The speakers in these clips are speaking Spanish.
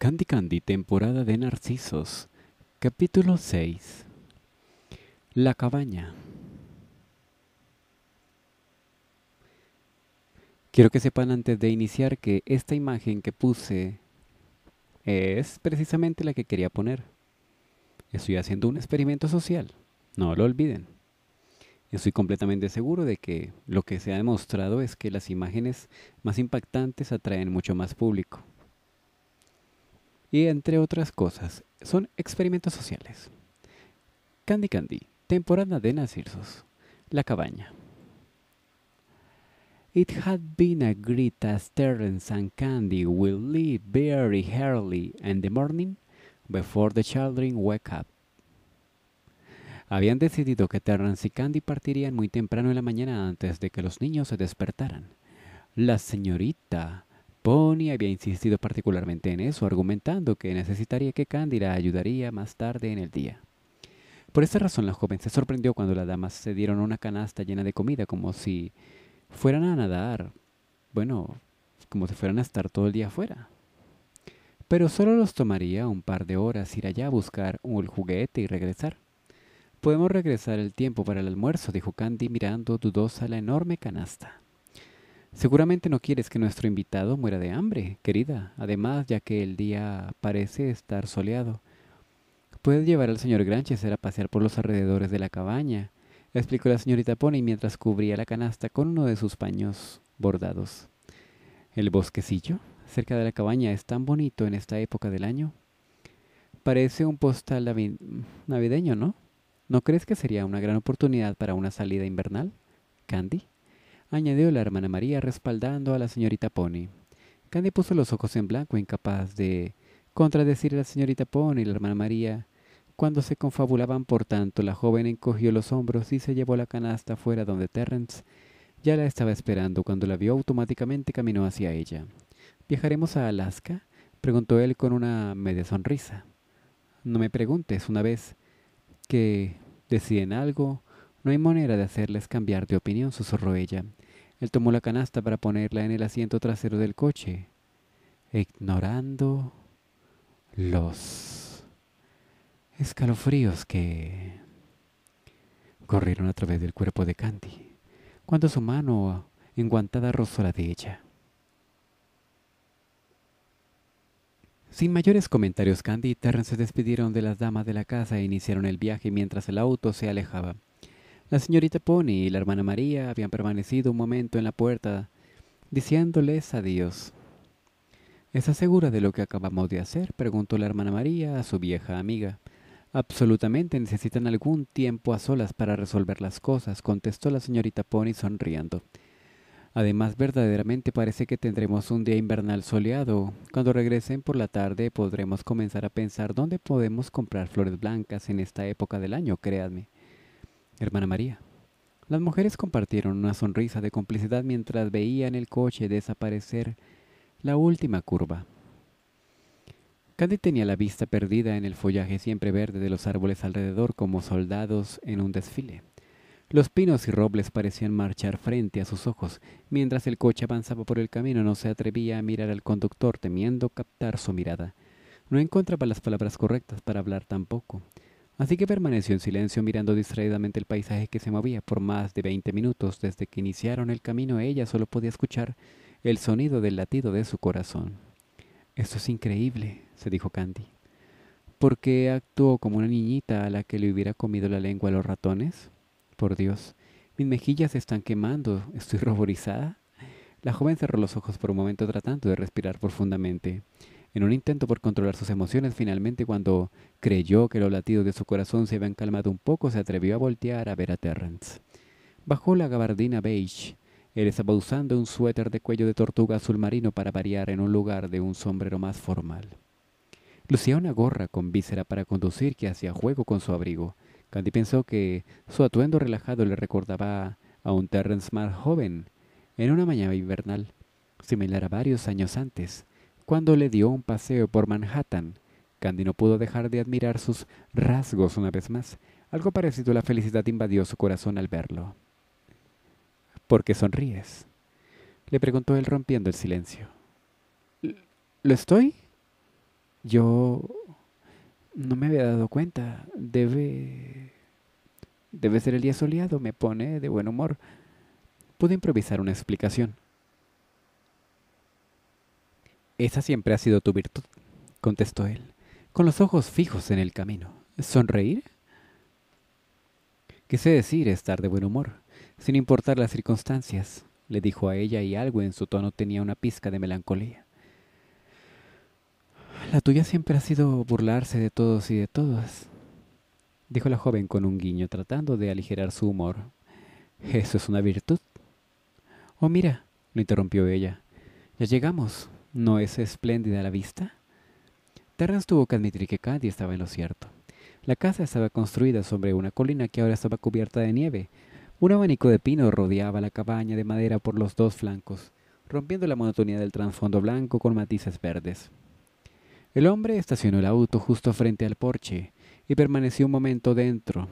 Candy Candy, temporada de Narcisos, capítulo 6. La cabaña. Quiero que sepan antes de iniciar que esta imagen que puse es precisamente la que quería poner. Estoy haciendo un experimento social, no lo olviden. Estoy completamente seguro de que lo que se ha demostrado es que las imágenes más impactantes atraen mucho más público y entre otras cosas, son experimentos sociales. Candy Candy, temporada de Nacirsos, La Cabaña. It had been agreed that Terence and Candy will leave very early in the morning before the children wake up. Habían decidido que Terrence y Candy partirían muy temprano en la mañana antes de que los niños se despertaran. La señorita Pony había insistido particularmente en eso, argumentando que necesitaría que Candy la ayudaría más tarde en el día. Por esta razón la joven se sorprendió cuando las damas se dieron una canasta llena de comida como si fueran a nadar. Bueno, como si fueran a estar todo el día afuera. Pero solo los tomaría un par de horas ir allá a buscar un juguete y regresar. Podemos regresar el tiempo para el almuerzo, dijo Candy mirando dudosa la enorme canasta. Seguramente no quieres que nuestro invitado muera de hambre, querida, además ya que el día parece estar soleado. Puedes llevar al señor Granchester a pasear por los alrededores de la cabaña, explicó la señorita Pony mientras cubría la canasta con uno de sus paños bordados. El bosquecillo cerca de la cabaña es tan bonito en esta época del año. Parece un postal navideño, ¿no? ¿No crees que sería una gran oportunidad para una salida invernal, Candy? añadió la hermana María respaldando a la señorita Pony. Candy puso los ojos en blanco, incapaz de contradecir a la señorita Pony y la hermana María. Cuando se confabulaban por tanto, la joven encogió los hombros y se llevó la canasta fuera donde Terrence ya la estaba esperando. Cuando la vio, automáticamente caminó hacia ella. ¿Viajaremos a Alaska? preguntó él con una media sonrisa. No me preguntes, una vez que deciden algo, no hay manera de hacerles cambiar de opinión, susurró ella. Él tomó la canasta para ponerla en el asiento trasero del coche, ignorando los escalofríos que corrieron a través del cuerpo de Candy cuando su mano enguantada rozó la de ella. Sin mayores comentarios, Candy y Terrence se despidieron de las damas de la casa e iniciaron el viaje mientras el auto se alejaba. La señorita Pony y la hermana María habían permanecido un momento en la puerta, diciéndoles adiós. ¿Estás segura de lo que acabamos de hacer? preguntó la hermana María a su vieja amiga. Absolutamente necesitan algún tiempo a solas para resolver las cosas, contestó la señorita Pony sonriendo. Además, verdaderamente parece que tendremos un día invernal soleado. Cuando regresen por la tarde podremos comenzar a pensar dónde podemos comprar flores blancas en esta época del año, créanme. Hermana María. Las mujeres compartieron una sonrisa de complicidad mientras veían el coche desaparecer la última curva. Candy tenía la vista perdida en el follaje siempre verde de los árboles alrededor como soldados en un desfile. Los pinos y robles parecían marchar frente a sus ojos. Mientras el coche avanzaba por el camino no se atrevía a mirar al conductor temiendo captar su mirada. No encontraba las palabras correctas para hablar tampoco. Así que permaneció en silencio mirando distraídamente el paisaje que se movía por más de veinte minutos. Desde que iniciaron el camino ella solo podía escuchar el sonido del latido de su corazón. Esto es increíble, se dijo Candy. ¿Por qué actuó como una niñita a la que le hubiera comido la lengua a los ratones? Por Dios, mis mejillas están quemando, estoy ruborizada. La joven cerró los ojos por un momento tratando de respirar profundamente. En un intento por controlar sus emociones, finalmente cuando creyó que los latidos de su corazón se habían calmado un poco, se atrevió a voltear a ver a Terrence. Bajó la gabardina beige. Él estaba usando un suéter de cuello de tortuga azul marino para variar en un lugar de un sombrero más formal. Lucía una gorra con víscera para conducir que hacía juego con su abrigo. Candy pensó que su atuendo relajado le recordaba a un Terrence más joven, en una mañana invernal, similar a varios años antes. Cuando le dio un paseo por Manhattan, Candy no pudo dejar de admirar sus rasgos una vez más. Algo parecido a la felicidad invadió su corazón al verlo. ¿Por qué sonríes? Le preguntó él rompiendo el silencio. ¿Lo estoy? Yo... No me había dado cuenta. Debe... Debe ser el día soleado. Me pone de buen humor. Pude improvisar una explicación. Esa siempre ha sido tu virtud, contestó él, con los ojos fijos en el camino. ¿Sonreír? Quise decir estar de buen humor, sin importar las circunstancias, le dijo a ella y algo en su tono tenía una pizca de melancolía. La tuya siempre ha sido burlarse de todos y de todas, dijo la joven con un guiño tratando de aligerar su humor. Eso es una virtud. Oh, mira, lo interrumpió ella. Ya llegamos. ¿No es espléndida la vista? Terrence tuvo que admitir que Candy estaba en lo cierto. La casa estaba construida sobre una colina que ahora estaba cubierta de nieve. Un abanico de pino rodeaba la cabaña de madera por los dos flancos, rompiendo la monotonía del trasfondo blanco con matices verdes. El hombre estacionó el auto justo frente al porche y permaneció un momento dentro.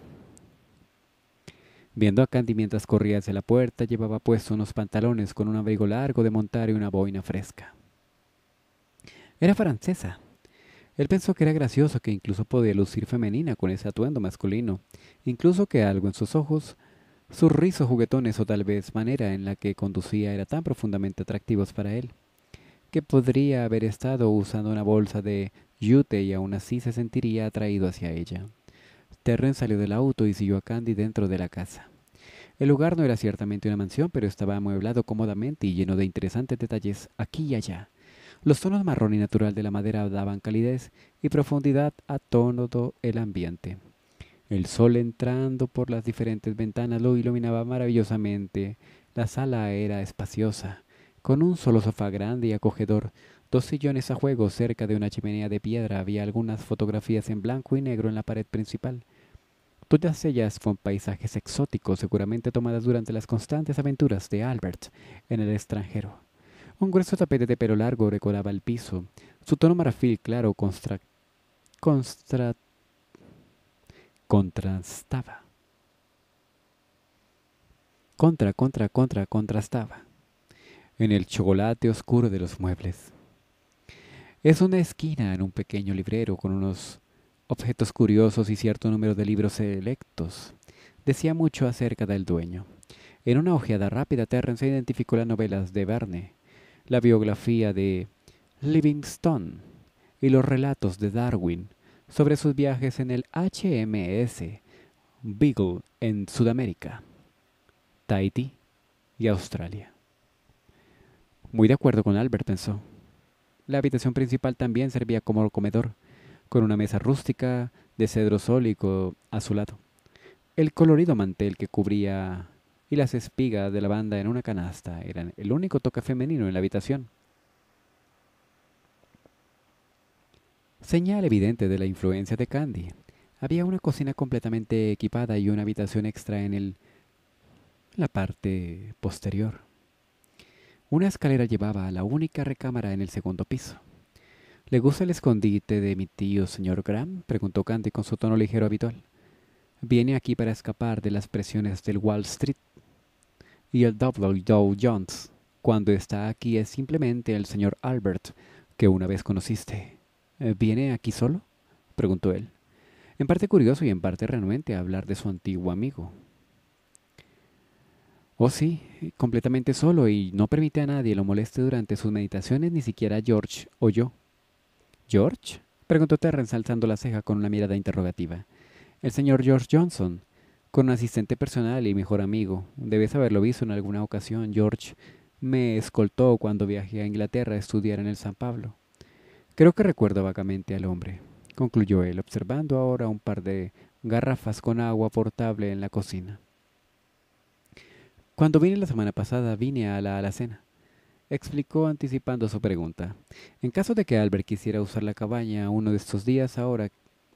Viendo a Candy mientras corría hacia la puerta, llevaba puesto unos pantalones con un abrigo largo de montar y una boina fresca. Era francesa. Él pensó que era gracioso, que incluso podía lucir femenina con ese atuendo masculino, incluso que algo en sus ojos, sus risos juguetones o tal vez manera en la que conducía era tan profundamente atractivos para él, que podría haber estado usando una bolsa de yute y aún así se sentiría atraído hacia ella. Terren salió del auto y siguió a Candy dentro de la casa. El lugar no era ciertamente una mansión, pero estaba amueblado cómodamente y lleno de interesantes detalles aquí y allá. Los tonos marrón y natural de la madera daban calidez y profundidad a todo el ambiente. El sol entrando por las diferentes ventanas lo iluminaba maravillosamente. La sala era espaciosa, con un solo sofá grande y acogedor, dos sillones a juego cerca de una chimenea de piedra. Había algunas fotografías en blanco y negro en la pared principal. Todas ellas fueron paisajes exóticos, seguramente tomadas durante las constantes aventuras de Albert en el extranjero. Un grueso tapete de pelo largo recolaba el piso. Su tono marfil claro contrastaba. Contra, contra, contra, contrastaba. En el chocolate oscuro de los muebles. Es una esquina en un pequeño librero con unos objetos curiosos y cierto número de libros selectos. Decía mucho acerca del dueño. En una ojeada rápida, Terrence identificó las novelas de Verne, la biografía de Livingstone y los relatos de Darwin sobre sus viajes en el HMS Beagle en Sudamérica, Tahití y Australia. Muy de acuerdo con Albert, pensó. La habitación principal también servía como comedor, con una mesa rústica de cedro sólico a su lado. El colorido mantel que cubría y las espigas de la banda en una canasta eran el único toque femenino en la habitación. Señal evidente de la influencia de Candy. Había una cocina completamente equipada y una habitación extra en el la parte posterior. Una escalera llevaba a la única recámara en el segundo piso. ¿Le gusta el escondite de mi tío, señor Graham? preguntó Candy con su tono ligero habitual. Viene aquí para escapar de las presiones del Wall Street y el W. Dow Jones, cuando está aquí es simplemente el señor Albert, que una vez conociste. Eh, ¿Viene aquí solo? preguntó él, en parte curioso y en parte renuente a hablar de su antiguo amigo. Oh sí, completamente solo y no permite a nadie lo moleste durante sus meditaciones, ni siquiera George o yo. ¿George? preguntó Terrence alzando la ceja con una mirada interrogativa. El señor George Johnson, con asistente personal y mejor amigo. Debes haberlo visto en alguna ocasión, George. Me escoltó cuando viajé a Inglaterra a estudiar en el San Pablo. Creo que recuerdo vagamente al hombre, concluyó él, observando ahora un par de garrafas con agua portable en la cocina. Cuando vine la semana pasada, vine a la alacena explicó anticipando su pregunta. En caso de que Albert quisiera usar la cabaña uno de estos días ahora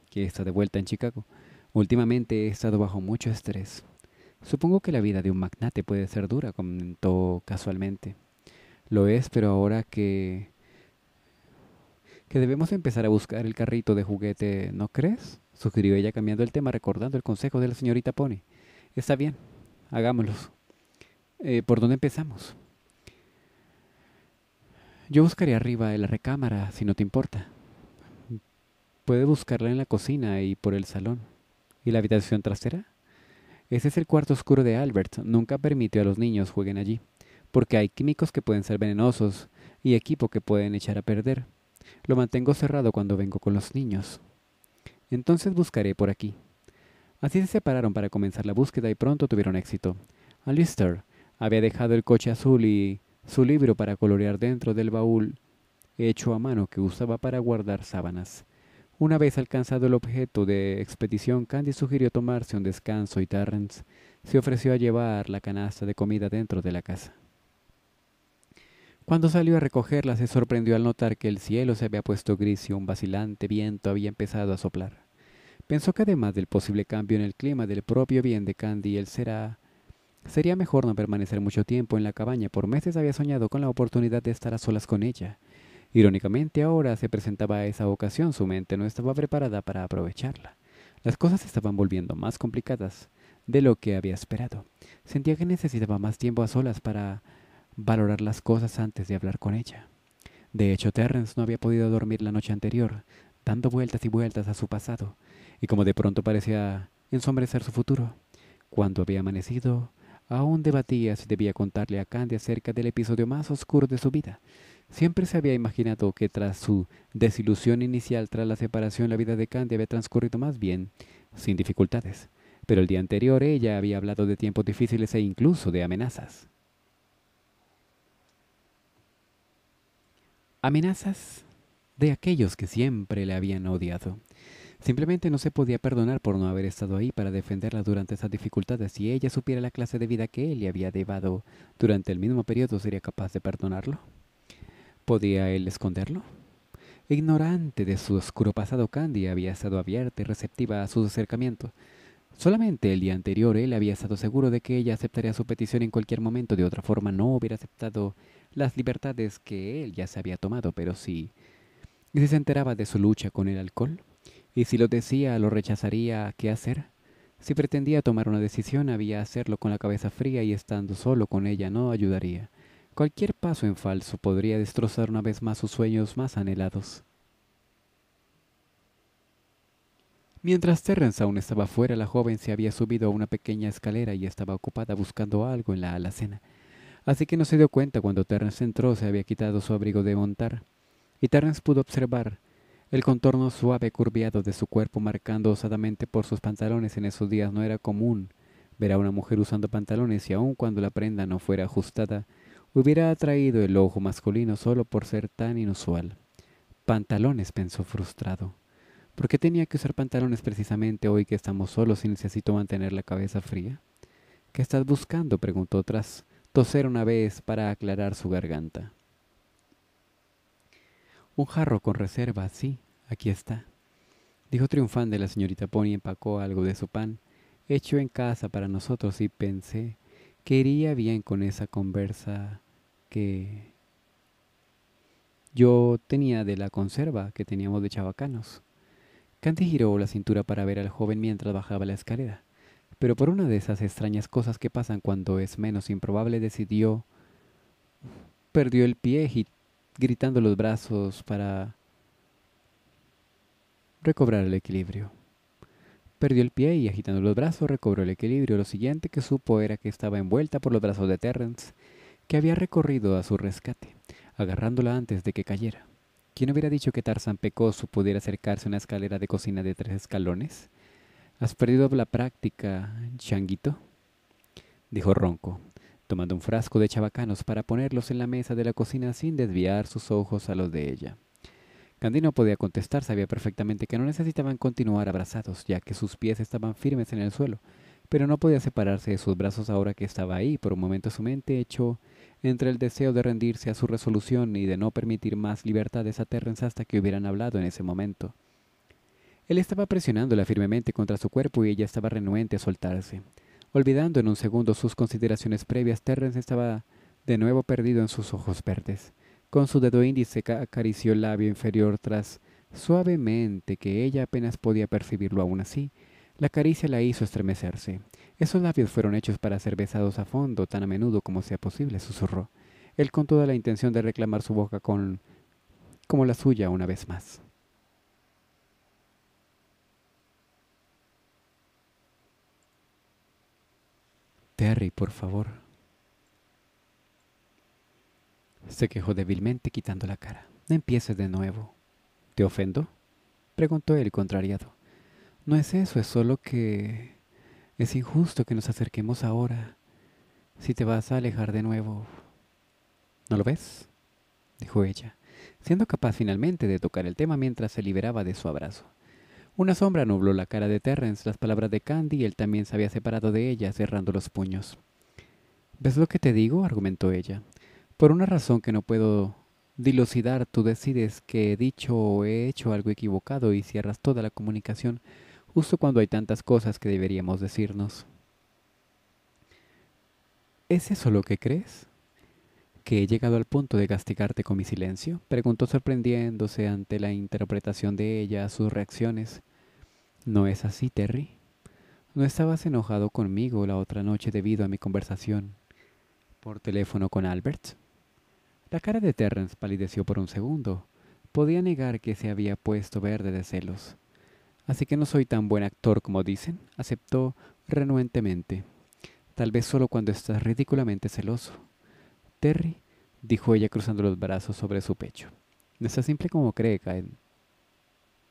que está de vuelta en Chicago, Últimamente he estado bajo mucho estrés. Supongo que la vida de un magnate puede ser dura, comentó casualmente. Lo es, pero ahora que... que debemos empezar a buscar el carrito de juguete, ¿no crees? sugirió ella cambiando el tema, recordando el consejo de la señorita Pony. Está bien, hagámoslo. Eh, ¿Por dónde empezamos? Yo buscaré arriba en la recámara, si no te importa. Puede buscarla en la cocina y por el salón. ¿Y la habitación trasera? Ese es el cuarto oscuro de Albert. Nunca permitió a los niños jueguen allí, porque hay químicos que pueden ser venenosos y equipo que pueden echar a perder. Lo mantengo cerrado cuando vengo con los niños. Entonces buscaré por aquí. Así se separaron para comenzar la búsqueda y pronto tuvieron éxito. Alistair había dejado el coche azul y su libro para colorear dentro del baúl hecho a mano que usaba para guardar sábanas. Una vez alcanzado el objeto de expedición, Candy sugirió tomarse un descanso y Terrence se ofreció a llevar la canasta de comida dentro de la casa. Cuando salió a recogerla se sorprendió al notar que el cielo se había puesto gris y un vacilante viento había empezado a soplar. Pensó que además del posible cambio en el clima del propio bien de Candy, él será... Sería mejor no permanecer mucho tiempo en la cabaña. Por meses había soñado con la oportunidad de estar a solas con ella Irónicamente ahora se presentaba esa ocasión, su mente no estaba preparada para aprovecharla. Las cosas estaban volviendo más complicadas de lo que había esperado. Sentía que necesitaba más tiempo a solas para valorar las cosas antes de hablar con ella. De hecho, Terrence no había podido dormir la noche anterior, dando vueltas y vueltas a su pasado, y como de pronto parecía ensombrecer su futuro. Cuando había amanecido, aún debatía si debía contarle a Candy acerca del episodio más oscuro de su vida, Siempre se había imaginado que tras su desilusión inicial tras la separación la vida de Candy había transcurrido más bien sin dificultades, pero el día anterior ella había hablado de tiempos difíciles e incluso de amenazas. Amenazas de aquellos que siempre le habían odiado. Simplemente no se podía perdonar por no haber estado ahí para defenderla durante esas dificultades. Si ella supiera la clase de vida que él le había llevado durante el mismo periodo, ¿sería capaz de perdonarlo? ¿Podía él esconderlo? Ignorante de su oscuro pasado, Candy había estado abierta y receptiva a sus acercamientos. Solamente el día anterior él había estado seguro de que ella aceptaría su petición en cualquier momento, de otra forma no hubiera aceptado las libertades que él ya se había tomado, pero si, si se enteraba de su lucha con el alcohol, y si lo decía lo rechazaría, ¿qué hacer? Si pretendía tomar una decisión, había hacerlo con la cabeza fría y estando solo con ella no ayudaría. Cualquier paso en falso podría destrozar una vez más sus sueños más anhelados. Mientras Terrence aún estaba fuera, la joven se había subido a una pequeña escalera y estaba ocupada buscando algo en la alacena. Así que no se dio cuenta cuando Terrence entró, se había quitado su abrigo de montar, y Terrence pudo observar el contorno suave curviado de su cuerpo marcando osadamente por sus pantalones. En esos días no era común ver a una mujer usando pantalones y aun cuando la prenda no fuera ajustada, Hubiera atraído el ojo masculino solo por ser tan inusual. Pantalones, pensó frustrado. ¿Por qué tenía que usar pantalones precisamente hoy que estamos solos y necesito mantener la cabeza fría? ¿Qué estás buscando? preguntó tras toser una vez para aclarar su garganta. Un jarro con reserva, sí, aquí está. Dijo triunfante la señorita Pony empacó algo de su pan, hecho en casa para nosotros, y pensé Quería bien con esa conversa que yo tenía de la conserva que teníamos de chabacanos. Canti giró la cintura para ver al joven mientras bajaba la escalera, pero por una de esas extrañas cosas que pasan cuando es menos improbable decidió... perdió el pie y gritando los brazos para recobrar el equilibrio. Perdió el pie y agitando los brazos recobró el equilibrio. Lo siguiente que supo era que estaba envuelta por los brazos de Terrence, que había recorrido a su rescate, agarrándola antes de que cayera. ¿Quién hubiera dicho que Tarzan Pecoso pudiera acercarse a una escalera de cocina de tres escalones? ¿Has perdido la práctica, Changuito? dijo Ronco, tomando un frasco de chabacanos para ponerlos en la mesa de la cocina sin desviar sus ojos a los de ella no podía contestar, sabía perfectamente que no necesitaban continuar abrazados, ya que sus pies estaban firmes en el suelo, pero no podía separarse de sus brazos ahora que estaba ahí. Por un momento su mente echó entre el deseo de rendirse a su resolución y de no permitir más libertades a Terrence hasta que hubieran hablado en ese momento. Él estaba presionándola firmemente contra su cuerpo y ella estaba renuente a soltarse. Olvidando en un segundo sus consideraciones previas, Terrence estaba de nuevo perdido en sus ojos verdes. Con su dedo índice acarició el labio inferior tras suavemente que ella apenas podía percibirlo aún así. La caricia la hizo estremecerse. Esos labios fueron hechos para ser besados a fondo tan a menudo como sea posible, susurró, él con toda la intención de reclamar su boca con como la suya una vez más. Terry, por favor. Se quejó débilmente quitando la cara. No empieces de nuevo. ¿Te ofendo? preguntó él contrariado. No es eso, es solo que... Es injusto que nos acerquemos ahora. Si te vas a alejar de nuevo... ¿No lo ves? dijo ella, siendo capaz finalmente de tocar el tema mientras se liberaba de su abrazo. Una sombra nubló la cara de Terrence, las palabras de Candy y él también se había separado de ella, cerrando los puños. ¿Ves lo que te digo? argumentó ella. Por una razón que no puedo dilucidar, tú decides que he dicho o he hecho algo equivocado y cierras toda la comunicación justo cuando hay tantas cosas que deberíamos decirnos. ¿Es eso lo que crees? ¿Que he llegado al punto de castigarte con mi silencio? Preguntó sorprendiéndose ante la interpretación de ella a sus reacciones. No es así, Terry. No estabas enojado conmigo la otra noche debido a mi conversación por teléfono con Albert. La cara de Terrence palideció por un segundo. Podía negar que se había puesto verde de celos. Así que no soy tan buen actor como dicen, aceptó renuentemente. Tal vez solo cuando estás ridículamente celoso. Terry, dijo ella cruzando los brazos sobre su pecho. No es tan simple como cree, Caen.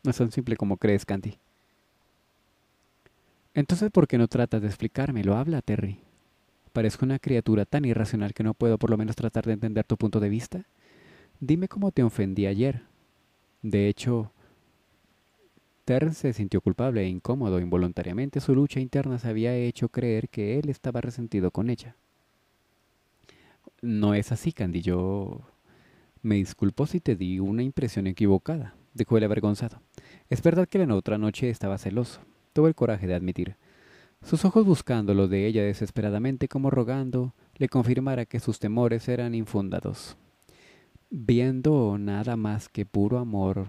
No es tan simple como crees, Candy. Entonces, ¿por qué no tratas de explicarme? Lo Habla, Terry. Parezco una criatura tan irracional que no puedo por lo menos tratar de entender tu punto de vista. Dime cómo te ofendí ayer. De hecho, Terrence se sintió culpable e incómodo. Involuntariamente su lucha interna se había hecho creer que él estaba resentido con ella. No es así, Candy. Yo me disculpo si te di una impresión equivocada, dijo él avergonzado. Es verdad que la otra noche estaba celoso. Tuve el coraje de admitir sus ojos buscando de ella desesperadamente como rogando le confirmara que sus temores eran infundados, viendo nada más que puro amor.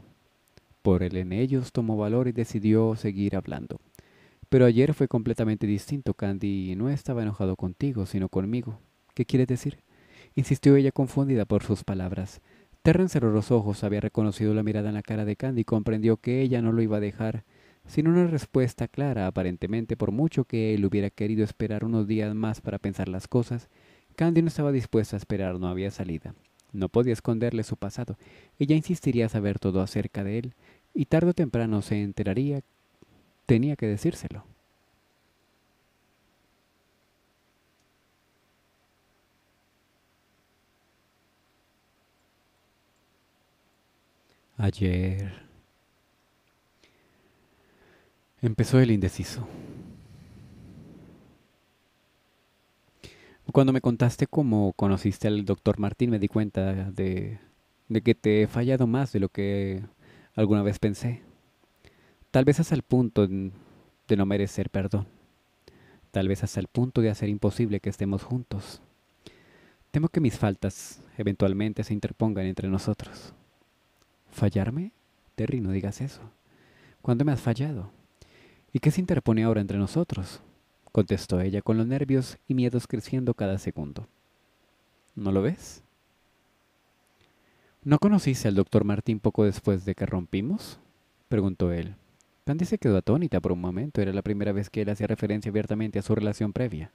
Por él en ellos tomó valor y decidió seguir hablando. Pero ayer fue completamente distinto, Candy y no estaba enojado contigo, sino conmigo. ¿Qué quieres decir? insistió ella confundida por sus palabras. Terren cerró los ojos, había reconocido la mirada en la cara de Candy y comprendió que ella no lo iba a dejar sin una respuesta clara aparentemente por mucho que él hubiera querido esperar unos días más para pensar las cosas, Candy no estaba dispuesta a esperar, no había salida. No podía esconderle su pasado, ella insistiría a saber todo acerca de él, y tarde o temprano se enteraría, tenía que decírselo. Ayer. Empezó el indeciso. Cuando me contaste cómo conociste al doctor Martín, me di cuenta de, de que te he fallado más de lo que alguna vez pensé. Tal vez hasta el punto de no merecer perdón. Tal vez hasta el punto de hacer imposible que estemos juntos. Temo que mis faltas eventualmente se interpongan entre nosotros. ¿Fallarme? Terry, no digas eso. ¿Cuándo me has fallado? ¿Y qué se interpone ahora entre nosotros? contestó ella con los nervios y miedos creciendo cada segundo. ¿No lo ves? ¿No conociste al doctor Martín poco después de que rompimos? preguntó él. Candy se quedó atónita por un momento. Era la primera vez que él hacía referencia abiertamente a su relación previa.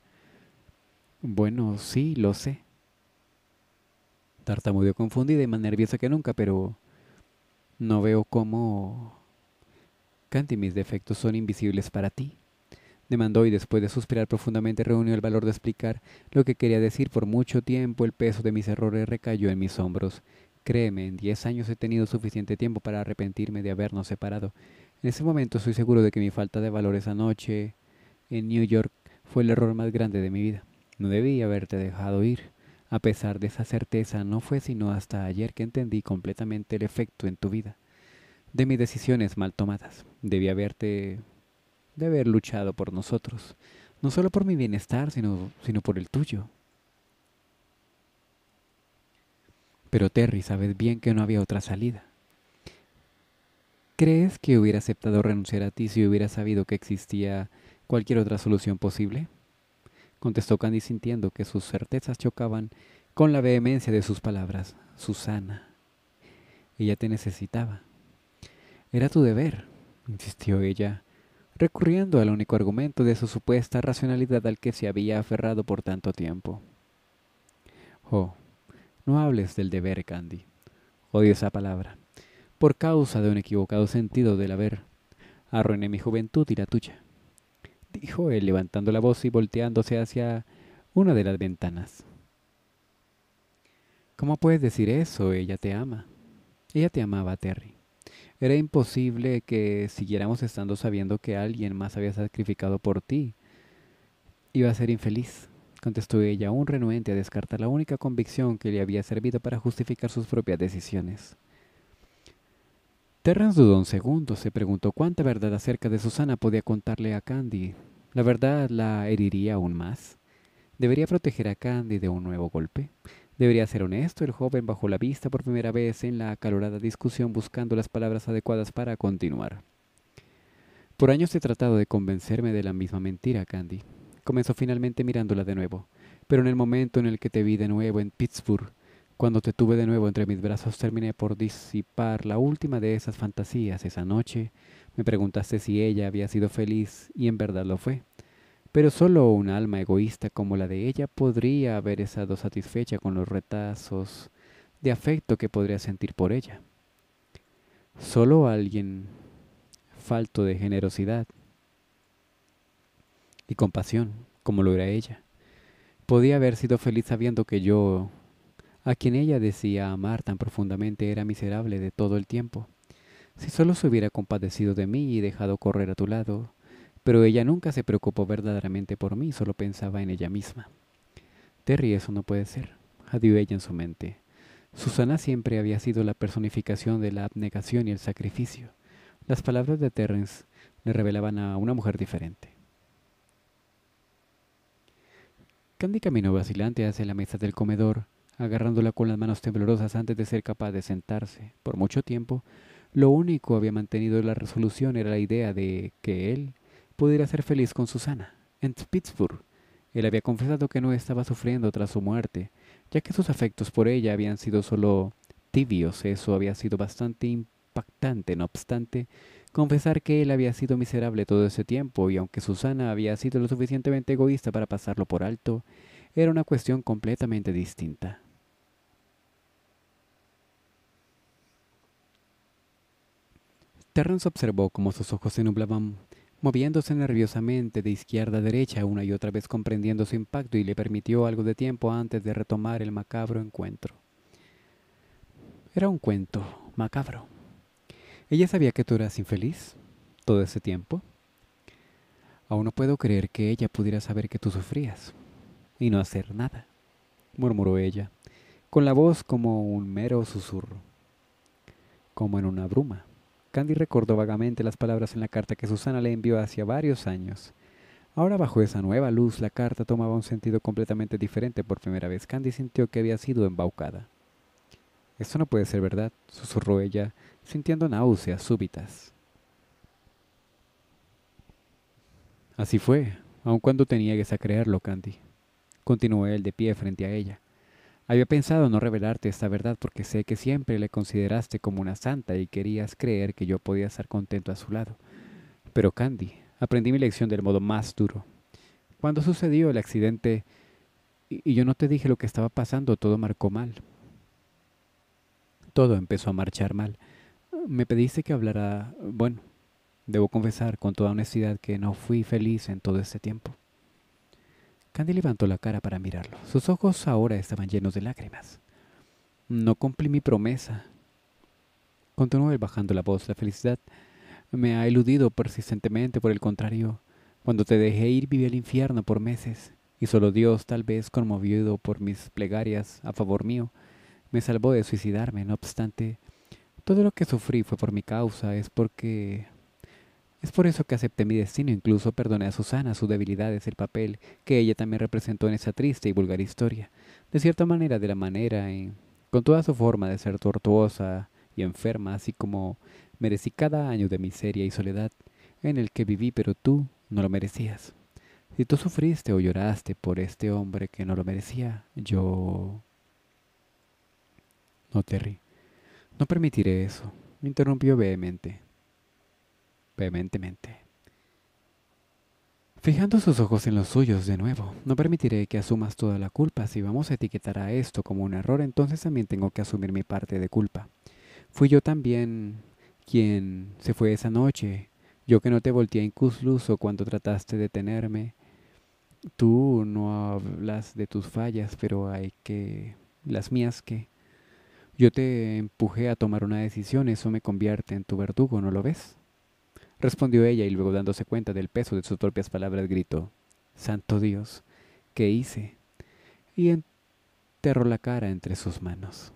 Bueno, sí, lo sé. Tartamudeó confundida y más nerviosa que nunca, pero no veo cómo y mis defectos son invisibles para ti. Demandó y después de suspirar profundamente reunió el valor de explicar lo que quería decir. Por mucho tiempo el peso de mis errores recayó en mis hombros. Créeme, en diez años he tenido suficiente tiempo para arrepentirme de habernos separado. En ese momento estoy seguro de que mi falta de valor esa noche en New York fue el error más grande de mi vida. No debí haberte dejado ir. A pesar de esa certeza, no fue sino hasta ayer que entendí completamente el efecto en tu vida de mis decisiones mal tomadas. Debí haberte, de haber luchado por nosotros, no solo por mi bienestar, sino, sino por el tuyo. Pero Terry, sabes bien que no había otra salida. ¿Crees que hubiera aceptado renunciar a ti si hubiera sabido que existía cualquier otra solución posible? Contestó Candy sintiendo que sus certezas chocaban con la vehemencia de sus palabras. Susana. Ella te necesitaba. Era tu deber, insistió ella, recurriendo al único argumento de su supuesta racionalidad al que se había aferrado por tanto tiempo. Oh, no hables del deber, Candy. Odio esa palabra. Por causa de un equivocado sentido del haber. Arruiné mi juventud y la tuya. Dijo él, levantando la voz y volteándose hacia una de las ventanas. ¿Cómo puedes decir eso? Ella te ama. Ella te amaba, Terry. Era imposible que siguiéramos estando sabiendo que alguien más había sacrificado por ti. Iba a ser infeliz, contestó ella, aún renuente a descartar la única convicción que le había servido para justificar sus propias decisiones. Terrence dudó un segundo, se preguntó cuánta verdad acerca de Susana podía contarle a Candy. La verdad la heriría aún más. Debería proteger a Candy de un nuevo golpe. Debería ser honesto, el joven bajó la vista por primera vez en la acalorada discusión buscando las palabras adecuadas para continuar. Por años he tratado de convencerme de la misma mentira, Candy. Comenzó finalmente mirándola de nuevo, pero en el momento en el que te vi de nuevo en Pittsburgh, cuando te tuve de nuevo entre mis brazos, terminé por disipar la última de esas fantasías. Esa noche me preguntaste si ella había sido feliz y en verdad lo fue pero solo un alma egoísta como la de ella podría haber estado satisfecha con los retazos de afecto que podría sentir por ella. Solo alguien falto de generosidad y compasión, como lo era ella, podía haber sido feliz sabiendo que yo, a quien ella decía amar tan profundamente, era miserable de todo el tiempo. Si solo se hubiera compadecido de mí y dejado correr a tu lado, pero ella nunca se preocupó verdaderamente por mí, solo pensaba en ella misma. Terry, eso no puede ser, adió ella en su mente. Susana siempre había sido la personificación de la abnegación y el sacrificio. Las palabras de Terrence le revelaban a una mujer diferente. Candy caminó vacilante hacia la mesa del comedor, agarrándola con las manos temblorosas antes de ser capaz de sentarse. Por mucho tiempo, lo único que había mantenido la resolución era la idea de que él pudiera ser feliz con Susana, en Pittsburgh. Él había confesado que no estaba sufriendo tras su muerte, ya que sus afectos por ella habían sido solo tibios. Eso había sido bastante impactante, no obstante, confesar que él había sido miserable todo ese tiempo y aunque Susana había sido lo suficientemente egoísta para pasarlo por alto, era una cuestión completamente distinta. Terrence observó cómo sus ojos se nublaban moviéndose nerviosamente de izquierda a derecha una y otra vez comprendiendo su impacto y le permitió algo de tiempo antes de retomar el macabro encuentro. Era un cuento macabro. Ella sabía que tú eras infeliz todo ese tiempo. Aún no puedo creer que ella pudiera saber que tú sufrías y no hacer nada, murmuró ella, con la voz como un mero susurro, como en una bruma. Candy recordó vagamente las palabras en la carta que Susana le envió hacía varios años. Ahora bajo esa nueva luz la carta tomaba un sentido completamente diferente. Por primera vez Candy sintió que había sido embaucada. Esto no puede ser verdad, susurró ella, sintiendo náuseas súbitas. Así fue, aun cuando te niegues a creerlo, Candy. Continuó él de pie frente a ella. Había pensado no revelarte esta verdad porque sé que siempre le consideraste como una santa y querías creer que yo podía estar contento a su lado. Pero Candy, aprendí mi lección del modo más duro. Cuando sucedió el accidente y yo no te dije lo que estaba pasando, todo marcó mal. Todo empezó a marchar mal. Me pediste que hablara, bueno, debo confesar con toda honestidad que no fui feliz en todo este tiempo. Candy levantó la cara para mirarlo. Sus ojos ahora estaban llenos de lágrimas. No cumplí mi promesa. Continuó él bajando la voz. La felicidad me ha eludido persistentemente. Por el contrario, cuando te dejé ir viví el infierno por meses. Y solo Dios, tal vez conmovido por mis plegarias a favor mío, me salvó de suicidarme. No obstante, todo lo que sufrí fue por mi causa. Es porque es por eso que acepté mi destino, incluso perdoné a Susana Su debilidad debilidades, el papel que ella también representó en esa triste y vulgar historia. De cierta manera, de la manera, en, eh, con toda su forma de ser tortuosa y enferma, así como merecí cada año de miseria y soledad en el que viví, pero tú no lo merecías. Si tú sufriste o lloraste por este hombre que no lo merecía, yo... No, Terry. No permitiré eso, me interrumpió vehemente vehementemente. Fijando sus ojos en los suyos de nuevo, no permitiré que asumas toda la culpa. Si vamos a etiquetar a esto como un error, entonces también tengo que asumir mi parte de culpa. Fui yo también quien se fue esa noche, yo que no te volteé incluso cuando trataste de detenerme Tú no hablas de tus fallas, pero hay que... las mías que... Yo te empujé a tomar una decisión, eso me convierte en tu verdugo, ¿no lo ves? respondió ella y luego dándose cuenta del peso de sus propias palabras gritó, Santo Dios, ¿qué hice? Y enterró la cara entre sus manos.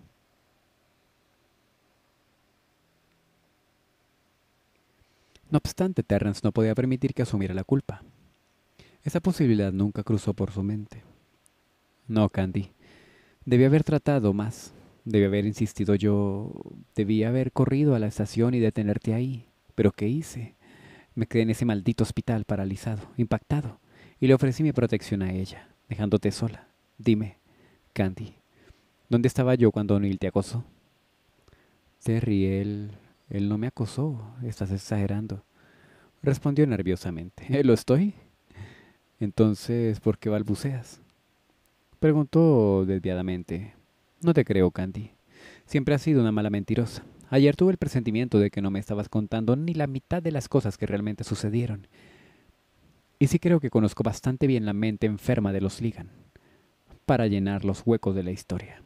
No obstante, Terrence no podía permitir que asumiera la culpa. Esa posibilidad nunca cruzó por su mente. No, Candy. Debí haber tratado más. Debí haber insistido yo. debía haber corrido a la estación y detenerte ahí. ¿Pero qué hice? Me quedé en ese maldito hospital paralizado, impactado, y le ofrecí mi protección a ella, dejándote sola. Dime, Candy, ¿dónde estaba yo cuando Neil te acosó? Terry, él... él no me acosó, estás exagerando. Respondió nerviosamente. ¿Lo estoy? Entonces, ¿por qué balbuceas? Preguntó desviadamente. No te creo, Candy. Siempre has sido una mala mentirosa. Ayer tuve el presentimiento de que no me estabas contando ni la mitad de las cosas que realmente sucedieron. Y sí creo que conozco bastante bien la mente enferma de los Ligan para llenar los huecos de la historia.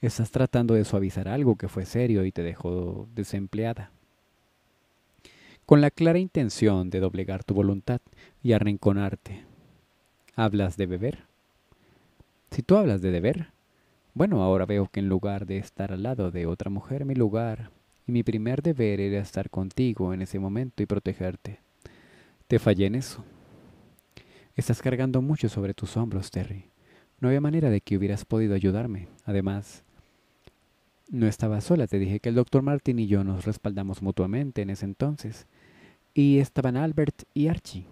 Estás tratando de suavizar algo que fue serio y te dejó desempleada. Con la clara intención de doblegar tu voluntad y arrinconarte. ¿Hablas de beber? Si tú hablas de deber, bueno, ahora veo que en lugar de estar al lado de otra mujer, mi lugar y mi primer deber era estar contigo en ese momento y protegerte. Te fallé en eso. Estás cargando mucho sobre tus hombros, Terry. No había manera de que hubieras podido ayudarme. Además, no estaba sola. Te dije que el doctor Martin y yo nos respaldamos mutuamente en ese entonces. Y estaban Albert y Archie.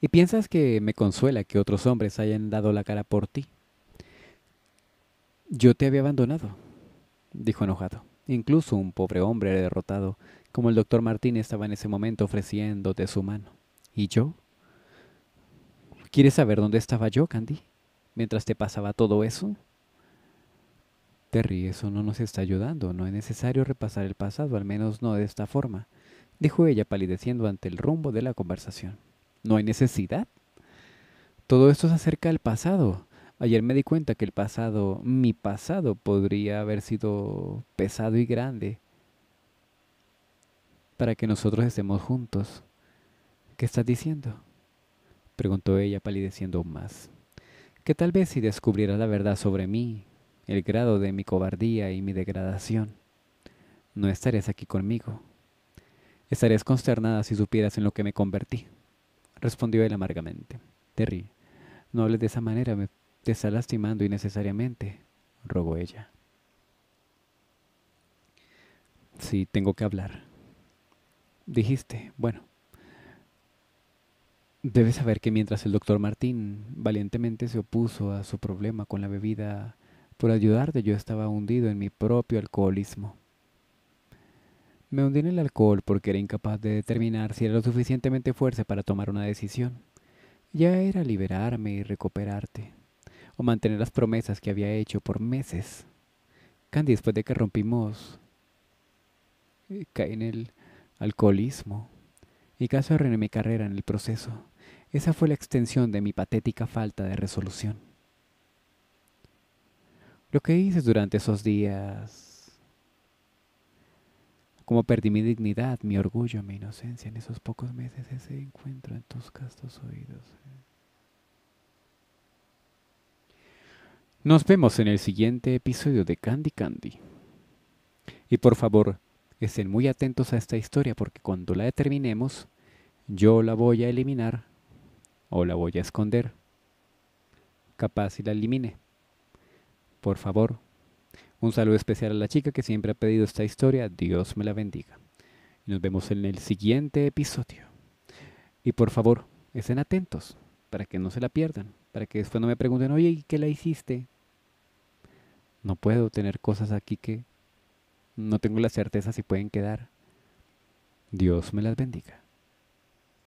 ¿Y piensas que me consuela que otros hombres hayan dado la cara por ti? Yo te había abandonado dijo enojado. Incluso un pobre hombre derrotado, como el doctor Martín estaba en ese momento ofreciéndote su mano. ¿Y yo? ¿Quieres saber dónde estaba yo, Candy? Mientras te pasaba todo eso. Terry, eso no nos está ayudando. No es necesario repasar el pasado, al menos no de esta forma, dijo ella palideciendo ante el rumbo de la conversación. ¿No hay necesidad? Todo esto se acerca al pasado. Ayer me di cuenta que el pasado, mi pasado podría haber sido pesado y grande para que nosotros estemos juntos. ¿Qué estás diciendo? preguntó ella palideciendo aún más. Que tal vez si descubriera la verdad sobre mí, el grado de mi cobardía y mi degradación, no estarías aquí conmigo. Estarías consternada si supieras en lo que me convertí, respondió él amargamente. Terry, no hables de esa manera, me te está lastimando innecesariamente, rogó ella. Sí, tengo que hablar. Dijiste, bueno. Debes saber que mientras el doctor Martín valientemente se opuso a su problema con la bebida por ayudarte, yo estaba hundido en mi propio alcoholismo. Me hundí en el alcohol porque era incapaz de determinar si era lo suficientemente fuerte para tomar una decisión. Ya era liberarme y recuperarte o mantener las promesas que había hecho por meses. Candy, después de que rompimos, eh, Caí en el alcoholismo y casi arruiné mi carrera en el proceso. Esa fue la extensión de mi patética falta de resolución. Lo que hice durante esos días, como perdí mi dignidad, mi orgullo, mi inocencia en esos pocos meses, ese encuentro en tus castos oídos. Eh, Nos vemos en el siguiente episodio de Candy Candy. Y por favor, estén muy atentos a esta historia porque cuando la determinemos, yo la voy a eliminar o la voy a esconder. Capaz si la elimine. Por favor, un saludo especial a la chica que siempre ha pedido esta historia. Dios me la bendiga. nos vemos en el siguiente episodio. Y por favor, estén atentos para que no se la pierdan, para que después no me pregunten, oye, ¿y qué la hiciste? no puedo tener cosas aquí que no tengo la certeza si pueden quedar. Dios me las bendiga.